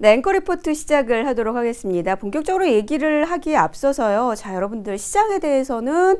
네, 앵커 리포트 시작을 하도록 하겠습니다. 본격적으로 얘기를 하기에 앞서서요. 자, 여러분들 시장에 대해서는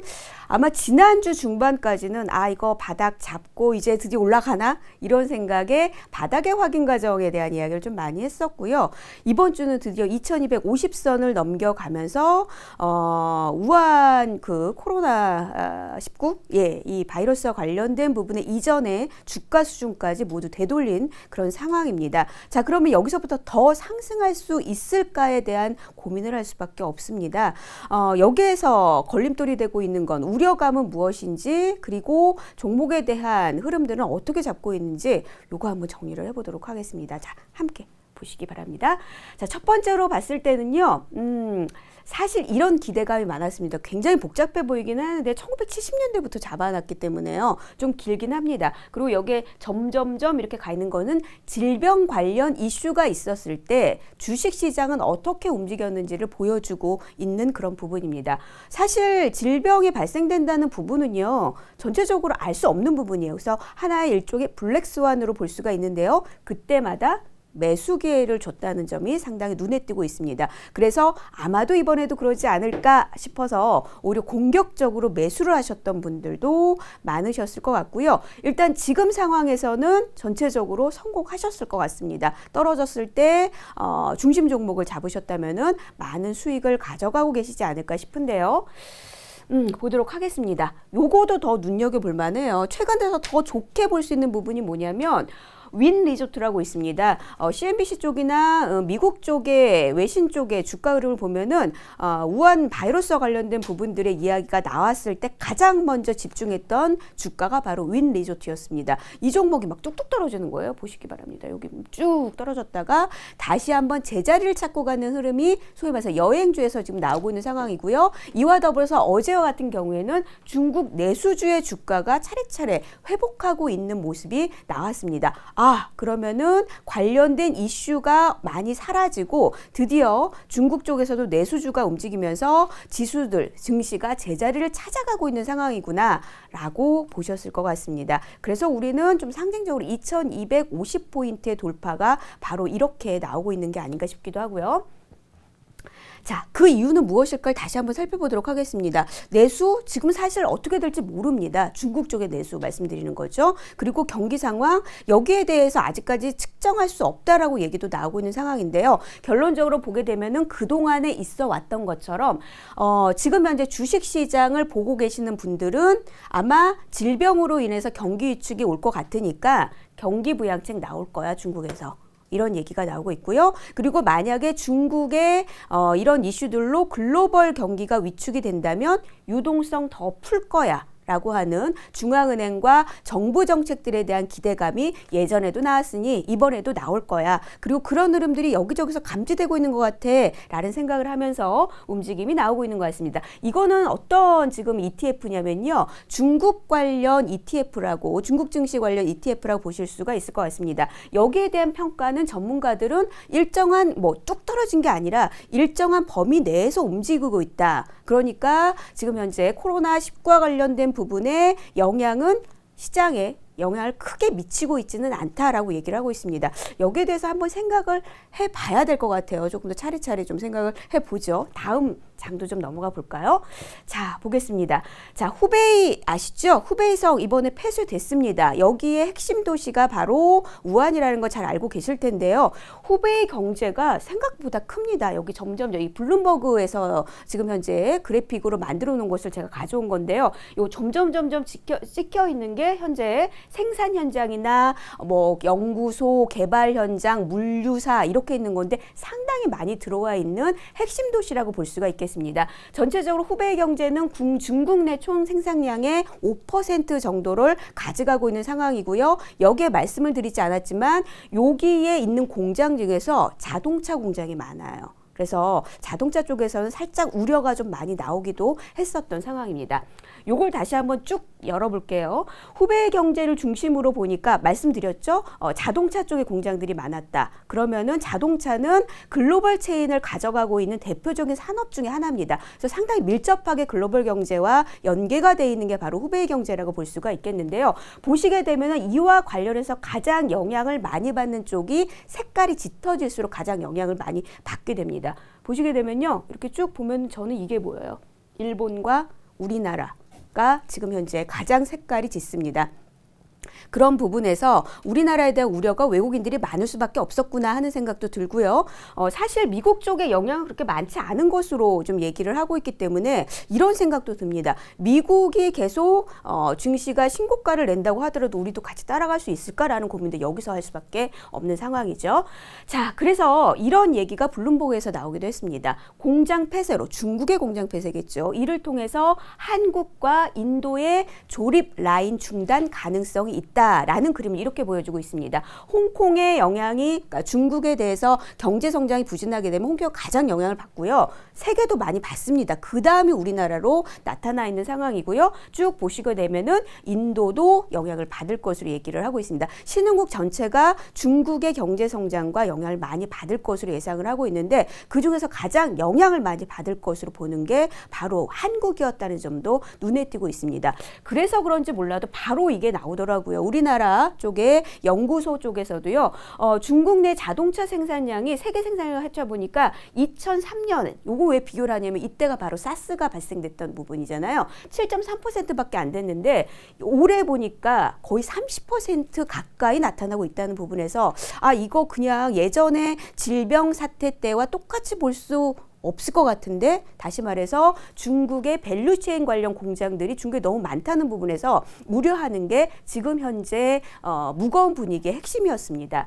아마 지난주 중반까지는 아 이거 바닥 잡고 이제 드디어 올라가나 이런 생각에 바닥의 확인 과정에 대한 이야기를 좀 많이 했었고요. 이번 주는 드디어 2250선을 넘겨가면서 어, 우한 그 코로나 19 예, 이 바이러스와 관련된 부분에 이전에 주가 수준까지 모두 되돌린 그런 상황입니다. 자, 그러면 여기서부터 더 상승할 수 있을까에 대한 고민을 할 수밖에 없습니다. 어, 여기에서 걸림돌이 되고 있는 건 우리 우려감은 무엇인지 그리고 종목에 대한 흐름들은 어떻게 잡고 있는지 요거 한번 정리를 해보도록 하겠습니다. 자, 함께 보시기 바랍니다. 자, 첫 번째로 봤을 때는요. 음, 사실 이런 기대감이 많았습니다. 굉장히 복잡해 보이긴 하는데 1970년대부터 잡아놨기 때문에요. 좀 길긴 합니다. 그리고 여기에 점점점 이렇게 가 있는 거는 질병 관련 이슈가 있었을 때 주식 시장은 어떻게 움직였는지를 보여주고 있는 그런 부분입니다. 사실 질병이 발생된다는 부분은요. 전체적으로 알 수 없는 부분이에요. 그래서 하나의 일종의 블랙스완으로 볼 수가 있는데요. 그때마다 매수 기회를 줬다는 점이 상당히 눈에 띄고 있습니다. 그래서 아마도 이번에도 그러지 않을까 싶어서 오히려 공격적으로 매수를 하셨던 분들도 많으셨을 것 같고요. 일단 지금 상황에서는 전체적으로 성공하셨을 것 같습니다. 떨어졌을 때 어, 중심 종목을 잡으셨다면 많은 수익을 가져가고 계시지 않을까 싶은데요. 음, 보도록 하겠습니다. 요거도 더 눈여겨볼 만해요. 최근 들어서 더 좋게 볼 수 있는 부분이 뭐냐면 윈 리조트라고 있습니다. 어, CNBC 쪽이나 어, 미국 쪽의 외신 쪽의 주가 흐름을 보면은 어, 우한 바이러스와 관련된 부분들의 이야기가 나왔을 때 가장 먼저 집중했던 주가가 바로 윈 리조트였습니다. 이 종목이 막 뚝뚝 떨어지는 거예요. 보시기 바랍니다. 여기 쭉 떨어졌다가 다시 한번 제자리를 찾고 가는 흐름이 소위 말해서 여행주에서 지금 나오고 있는 상황이고요. 이와 더불어서 어제와 같은 경우에는 중국 내수주의 주가가 차례차례 회복하고 있는 모습이 나왔습니다. 아, 그러면은 관련된 이슈가 많이 사라지고 드디어 중국 쪽에서도 내수주가 움직이면서 지수들, 증시가 제자리를 찾아가고 있는 상황이구나 라고 보셨을 것 같습니다. 그래서 우리는 좀 상징적으로 2250포인트의 돌파가 바로 이렇게 나오고 있는 게 아닌가 싶기도 하고요. 자, 그 이유는 무엇일까요? 다시 한번 살펴보도록 하겠습니다. 내수 지금 사실 어떻게 될지 모릅니다. 중국 쪽의 내수 말씀드리는 거죠. 그리고 경기 상황 여기에 대해서 아직까지 측정할 수 없다라고 얘기도 나오고 있는 상황인데요. 결론적으로 보게 되면은 그동안에 있어 왔던 것처럼 어, 지금 현재 주식 시장을 보고 계시는 분들은 아마 질병으로 인해서 경기 위축이 올 것 같으니까 경기 부양책 나올 거야 중국에서. 이런 얘기가 나오고 있고요. 그리고 만약에 중국의 어, 이런 이슈들로 글로벌 경기가 위축이 된다면 유동성 더 풀 거야. 라고 하는 중앙은행과 정부 정책들에 대한 기대감이 예전에도 나왔으니 이번에도 나올 거야. 그리고 그런 흐름들이 여기저기서 감지되고 있는 것 같아. 라는 생각을 하면서 움직임이 나오고 있는 것 같습니다. 이거는 어떤 지금 ETF냐면요. 중국 관련 ETF라고 중국 증시 관련 ETF라고 보실 수가 있을 것 같습니다. 여기에 대한 평가는 전문가들은 일정한 뭐 뚝 떨어진 게 아니라 일정한 범위 내에서 움직이고 있다. 그러니까 지금 현재 코로나19와 관련된 부분의 영향은 시장에 영향을 크게 미치고 있지는 않다라고 얘기를 하고 있습니다. 여기에 대해서 한번 생각을 해봐야 될 것 같아요. 조금 더 차례차례 좀 생각을 해보죠. 다음 장도 좀 넘어가 볼까요? 자, 보겠습니다. 자, 후베이 아시죠? 후베이성 이번에 폐쇄됐습니다. 여기에 핵심 도시가 바로 우한이라는 거 잘 알고 계실 텐데요. 후베이 경제가 생각보다 큽니다. 여기 점점 여기 블룸버그에서 지금 현재 그래픽으로 만들어 놓은 것을 제가 가져온 건데요. 요 점점 점점 찍혀, 찍혀 있는 게 현재 생산 현장이나 뭐 연구소, 개발 현장, 물류사 이렇게 있는 건데 상당히 많이 들어와 있는 핵심 도시라고 볼 수가 있겠습니다. 되겠습니다. 전체적으로 후베이 경제는 중국 내 총 생산량의 5% 정도를 가져가고 있는 상황이고요. 여기에 말씀을 드리지 않았지만 여기에 있는 공장 중에서 자동차 공장이 많아요. 그래서 자동차 쪽에서는 살짝 우려가 좀 많이 나오기도 했었던 상황입니다. 요걸 다시 한번 쭉 열어볼게요. 후베이 경제를 중심으로 보니까 말씀드렸죠. 어, 자동차 쪽에 공장들이 많았다. 그러면은 자동차는 글로벌 체인을 가져가고 있는 대표적인 산업 중의 하나입니다. 그래서 상당히 밀접하게 글로벌 경제와 연계가 되어 있는 게 바로 후베이 경제라고 볼 수가 있겠는데요. 보시게 되면은 이와 관련해서 가장 영향을 많이 받는 쪽이 색깔이 짙어질수록 가장 영향을 많이 받게 됩니다. 보시게 되면요. 이렇게 쭉 보면 저는 이게 뭐예요 일본과 우리나라 지금 현재 가장 색깔이 짙습니다. 그런 부분에서 우리나라에 대한 우려가 외국인들이 많을 수밖에 없었구나 하는 생각도 들고요. 어, 사실 미국 쪽에 영향은 그렇게 많지 않은 것으로 좀 얘기를 하고 있기 때문에 이런 생각도 듭니다. 미국이 계속 어, 증시가 신고가를 낸다고 하더라도 우리도 같이 따라갈 수 있을까라는 고민도 여기서 할 수밖에 없는 상황이죠. 자, 그래서 이런 얘기가 블룸버그에서 나오기도 했습니다. 공장 폐쇄로 중국의 공장 폐쇄겠죠. 이를 통해서 한국과 인도의 조립 라인 중단 가능성 가능성이 있다라는 그림을 이렇게 보여주고 있습니다. 홍콩의 영향이 그러니까 중국에 대해서 경제 성장이 부진하게 되면 홍콩이 가장 영향을 받고요. 세계도 많이 받습니다. 그 다음에 우리나라로 나타나 있는 상황이고요. 쭉 보시게 되면은 인도도 영향을 받을 것으로 얘기를 하고 있습니다. 신흥국 전체가 중국의 경제 성장과 영향을 많이 받을 것으로 예상을 하고 있는데 그 중에서 가장 영향을 많이 받을 것으로 보는 게 바로 한국이었다는 점도 눈에 띄고 있습니다. 그래서 그런지 몰라도 바로 이게 나오더라고요. 들고요 우리나라 쪽에 연구소 쪽에서도요. 어, 중국 내 자동차 생산량이 세계 생산량을 합쳐보니까 2003년 요거 왜 비교를 하냐면 이때가 바로 사스가 발생됐던 부분이잖아요. 7.3%밖에 안 됐는데 올해 보니까 거의 30% 가까이 나타나고 있다는 부분에서 아 이거 그냥 예전에 질병 사태 때와 똑같이 볼수 없을 것 같은데 다시 말해서 중국의 밸류체인 관련 공장들이 중국에 너무 많다는 부분에서 우려하는 게 지금 현재 어, 무거운 분위기의 핵심이었습니다.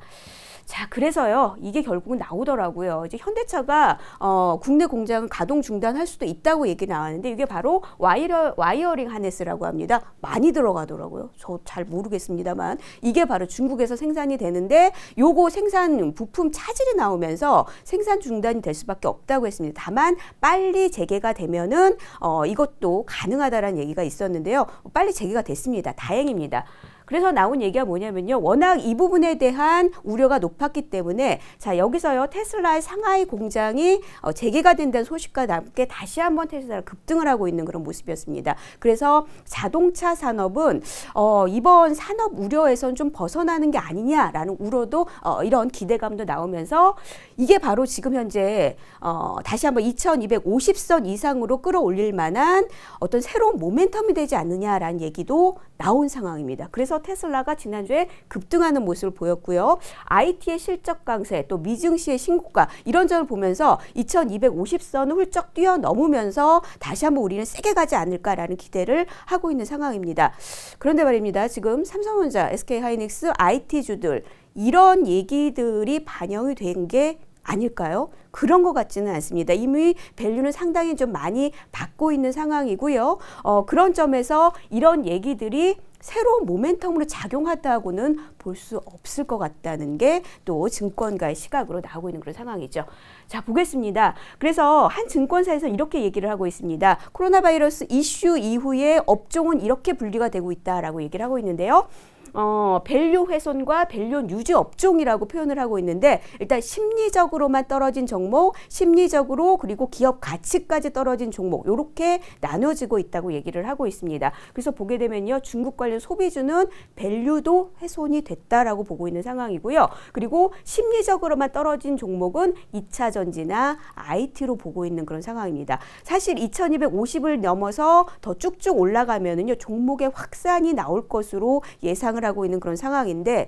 자, 그래서요. 이게 결국은 나오더라고요. 이제 현대차가 어, 국내 공장은 가동 중단할 수도 있다고 얘기 나왔는데 이게 바로 와이어, 와이어링 하네스라고 합니다. 많이 들어가더라고요. 저 잘 모르겠습니다만 이게 바로 중국에서 생산이 되는데 요거 생산 부품 차질이 나오면서 생산 중단이 될 수밖에 없다고 했습니다. 다만 빨리 재개가 되면은 어, 이것도 가능하다라는 얘기가 있었는데요. 빨리 재개가 됐습니다. 다행입니다. 그래서 나온 얘기가 뭐냐면요. 워낙 이 부분에 대한 우려가 높았기 때문에 자 여기서요 테슬라의 상하이 공장이 어, 재개가 된다는 소식과 함께 다시 한번 테슬라가 급등을 하고 있는 그런 모습이었습니다. 그래서 자동차 산업은 어, 이번 산업 우려에선 좀 벗어나는 게 아니냐라는 우려도 어, 이런 기대감도 나오면서 이게 바로 지금 현재 어, 다시 한번 2,250선 이상으로 끌어올릴 만한 어떤 새로운 모멘텀이 되지 않느냐라는 얘기도 나온 상황입니다. 그래서 테슬라가 지난주에 급등하는 모습을 보였고요. IT의 실적 강세, 또 미증시의 신고가 이런 점을 보면서 2250선을 훌쩍 뛰어넘으면서 다시 한번 우리는 세게 가지 않을까라는 기대를 하고 있는 상황입니다. 그런데 말입니다. 지금 삼성전자, SK하이닉스, IT주들 이런 얘기들이 반영이 된 게 아닐까요? 그런 것 같지는 않습니다. 이미 밸류는 상당히 좀 많이 받고 있는 상황이고요. 어, 그런 점에서 이런 얘기들이 새로운 모멘텀으로 작용하다고는 볼 수 없을 것 같다는 게 또 증권가의 시각으로 나오고 있는 그런 상황이죠. 자, 보겠습니다. 그래서 한 증권사에서 이렇게 얘기를 하고 있습니다. 코로나 바이러스 이슈 이후에 업종은 이렇게 분리가 되고 있다라고 얘기를 하고 있는데요. 어, 밸류 훼손과 밸류 유지 업종이라고 표현을 하고 있는데 일단 심리적으로만 떨어진 종목, 심리적으로 그리고 기업 가치까지 떨어진 종목 이렇게 나눠지고 있다고 얘기를 하고 있습니다. 그래서 보게 되면요 중국 관련 관련 소비주는 밸류도 훼손이 됐다라고 보고 있는 상황이고요. 그리고 심리적으로만 떨어진 종목은 2차 전지나 IT로 보고 있는 그런 상황입니다. 사실 2250을 넘어서 더 쭉쭉 올라가면은요. 종목의 확산이 나올 것으로 예상을 하고 있는 그런 상황인데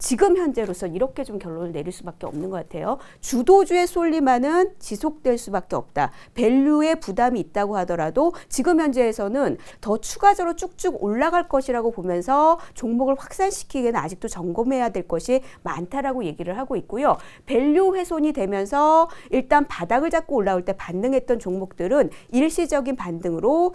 지금 현재로서 이렇게 좀 결론을 내릴 수밖에 없는 것 같아요. 주도주의 쏠림만는 지속될 수밖에 없다. 밸류에 부담이 있다고 하더라도 지금 현재에서는 더 추가적으로 쭉쭉 올라갈 것이라고 보면서 종목을 확산시키기에는 아직도 점검해야 될 것이 많다라고 얘기를 하고 있고요. 밸류 훼손이 되면서 일단 바닥을 잡고 올라올 때 반등했던 종목들은 일시적인 반등으로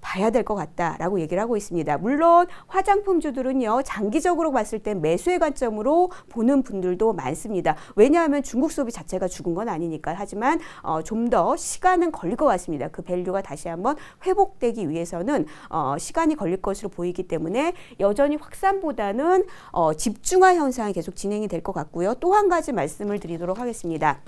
봐야 될 것 같다라고 얘기를 하고 있습니다. 물론 화장품주들은요. 장기적으로 봤을 때 매수의 관점 관점으로 보는 분들도 많습니다. 왜냐하면 중국 수업이 자체가 죽은 건 아니니까. 하지만 어, 좀더 시간은 걸릴 것 같습니다. 그 밸류가 다시 한번 회복되기 위해서는 어, 시간이 걸릴 것으로 보이기 때문에 여전히 확산보다는 어, 집중화 현상이 계속 진행이 될 것 같고요. 또 한 가지 말씀을 드리도록 하겠습니다.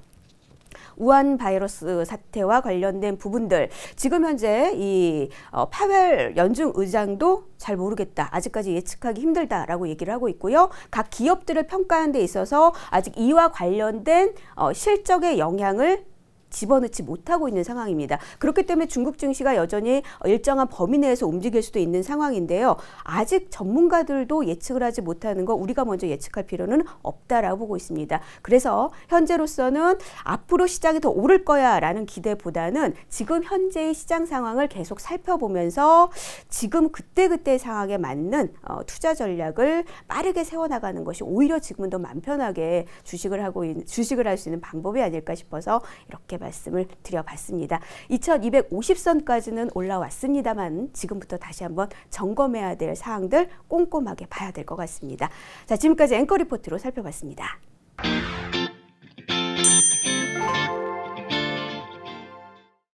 우한 바이러스 사태와 관련된 부분들 지금 현재 이 어, 파웰 연중 의장도 잘 모르겠다. 아직까지 예측하기 힘들다라고 얘기를 하고 있고요. 각 기업들을 평가하는 데 있어서 아직 이와 관련된 어, 실적의 영향을 집어넣지 못하고 있는 상황입니다. 그렇기 때문에 중국 증시가 여전히 일정한 범위 내에서 움직일 수도 있는 상황인데요. 아직 전문가들도 예측을 하지 못하는 거 우리가 먼저 예측할 필요는 없다라고 보고 있습니다. 그래서 현재로서는 앞으로 시장이 더 오를 거야라는 기대보다는 지금 현재의 시장 상황을 계속 살펴보면서 지금 그때그때 상황에 맞는 어, 투자 전략을 빠르게 세워나가는 것이 오히려 지금은 더맘 편하게 주식을 하고 주식을 할 수 있는 방법이 아닐까 싶어서 이렇게 이렇게 말씀을 드려봤습니다. 2250선까지는 올라왔습니다만 지금부터 다시 한번 점검해야 될 사항들 꼼꼼하게 봐야 될 것 같습니다. 자, 지금까지 앵커 리포트로 살펴봤습니다.